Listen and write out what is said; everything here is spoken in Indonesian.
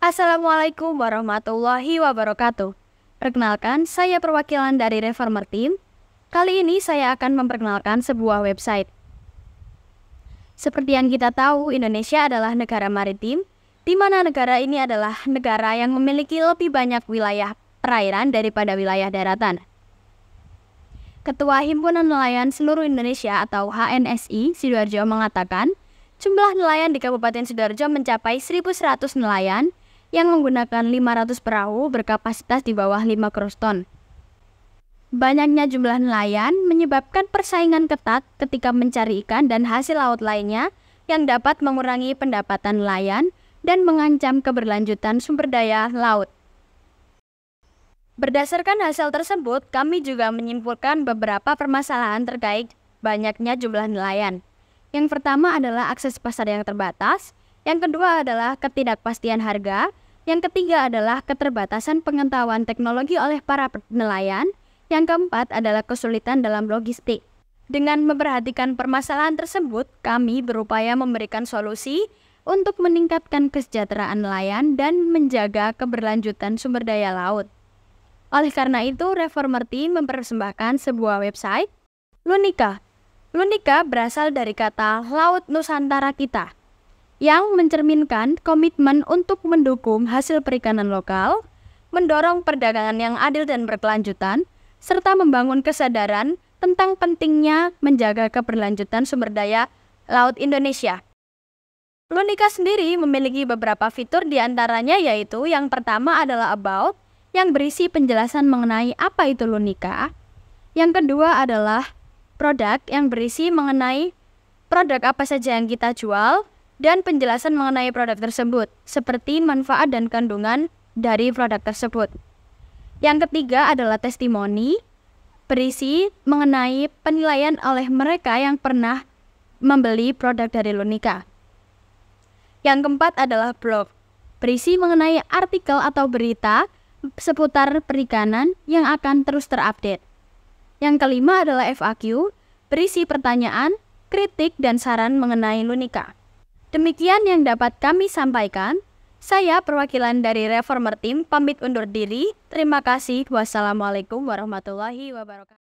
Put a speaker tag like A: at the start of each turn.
A: Assalamualaikum warahmatullahi wabarakatuh. Perkenalkan, saya perwakilan dari Reformer Team. Kali ini saya akan memperkenalkan sebuah website. Seperti yang kita tahu, Indonesia adalah negara maritim, di mana negara ini adalah negara yang memiliki lebih banyak wilayah perairan daripada wilayah daratan. Ketua Himpunan Nelayan Seluruh Indonesia atau HNSI Sidoarjo mengatakan, jumlah nelayan di Kabupaten Sidoarjo mencapai 1.100 nelayan yang menggunakan 500 perahu berkapasitas di bawah 5 kroston. Banyaknya jumlah nelayan menyebabkan persaingan ketat ketika mencari ikan dan hasil laut lainnya yang dapat mengurangi pendapatan nelayan dan mengancam keberlanjutan sumber daya laut. Berdasarkan hasil tersebut, kami juga menyimpulkan beberapa permasalahan terkait banyaknya jumlah nelayan. Yang pertama adalah akses pasar yang terbatas, yang kedua adalah ketidakpastian harga, yang ketiga adalah keterbatasan pengetahuan teknologi oleh para nelayan. Yang keempat adalah kesulitan dalam logistik. Dengan memperhatikan permasalahan tersebut, kami berupaya memberikan solusi untuk meningkatkan kesejahteraan nelayan dan menjaga keberlanjutan sumber daya laut. Oleh karena itu, Reformerty mempersembahkan sebuah website, Lunika. Lunika berasal dari kata Laut Nusantara Kita, yang mencerminkan komitmen untuk mendukung hasil perikanan lokal, mendorong perdagangan yang adil dan berkelanjutan, serta membangun kesadaran tentang pentingnya menjaga keberlanjutan sumber daya laut Indonesia. Lunika sendiri memiliki beberapa fitur diantaranya yaitu yang pertama adalah About, yang berisi penjelasan mengenai apa itu Lunika. Yang kedua adalah Produk, yang berisi mengenai produk apa saja yang kita jual, dan penjelasan mengenai produk tersebut, seperti manfaat dan kandungan dari produk tersebut. Yang ketiga adalah testimoni, berisi mengenai penilaian oleh mereka yang pernah membeli produk dari Lunika. Yang keempat adalah blog, berisi mengenai artikel atau berita seputar perikanan yang akan terus terupdate. Yang kelima adalah FAQ, berisi pertanyaan, kritik, dan saran mengenai Lunika. Demikian yang dapat kami sampaikan. Saya perwakilan dari Reformer Team pamit undur diri. Terima kasih. Wassalamualaikum warahmatullahi wabarakatuh.